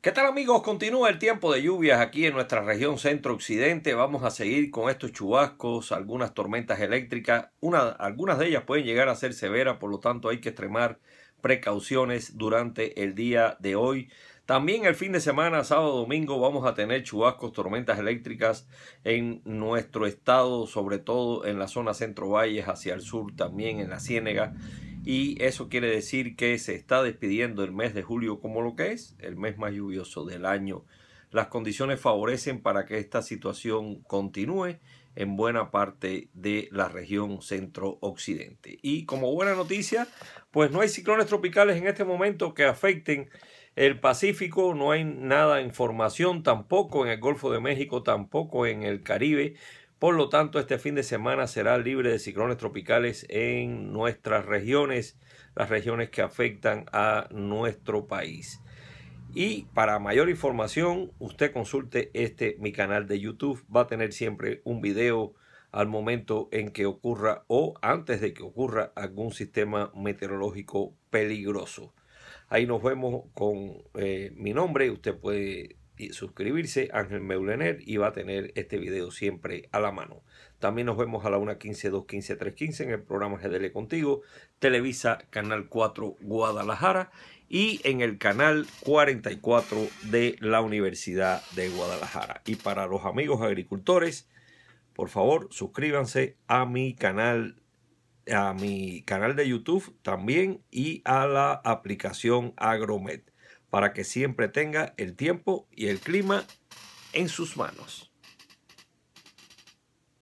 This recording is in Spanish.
¿Qué tal amigos? Continúa el tiempo de lluvias aquí en nuestra región centro-occidente. Vamos a seguir con estos chubascos, algunas tormentas eléctricas. Una, algunas de ellas pueden llegar a ser severas, por lo tanto hay que extremar precauciones durante el día de hoy. También el fin de semana, sábado, domingo, vamos a tener chubascos, tormentas eléctricas en nuestro estado, sobre todo en la zona centro-valles, hacia el sur también, en la Ciénega y eso quiere decir que se está despidiendo el mes de julio como lo que es, el mes más lluvioso del año. Las condiciones favorecen para que esta situación continúe en buena parte de la región centro-occidente. Y como buena noticia, pues no hay ciclones tropicales en este momento que afecten el Pacífico, no hay nada en formación tampoco en el Golfo de México, tampoco en el Caribe, por lo tanto, este fin de semana será libre de ciclones tropicales en nuestras regiones, las regiones que afectan a nuestro país. Y para mayor información, usted consulte este mi canal de YouTube. Va a tener siempre un video al momento en que ocurra o antes de que ocurra algún sistema meteorológico peligroso. Ahí nos vemos con eh, mi nombre. Usted puede y suscribirse, Ángel Meulener, y va a tener este video siempre a la mano. También nos vemos a la 1.15, 2.15, 3.15 en el programa GDL Contigo, Televisa Canal 4 Guadalajara y en el canal 44 de la Universidad de Guadalajara. Y para los amigos agricultores, por favor, suscríbanse a mi canal a mi canal de YouTube también y a la aplicación Agromed para que siempre tenga el tiempo y el clima en sus manos.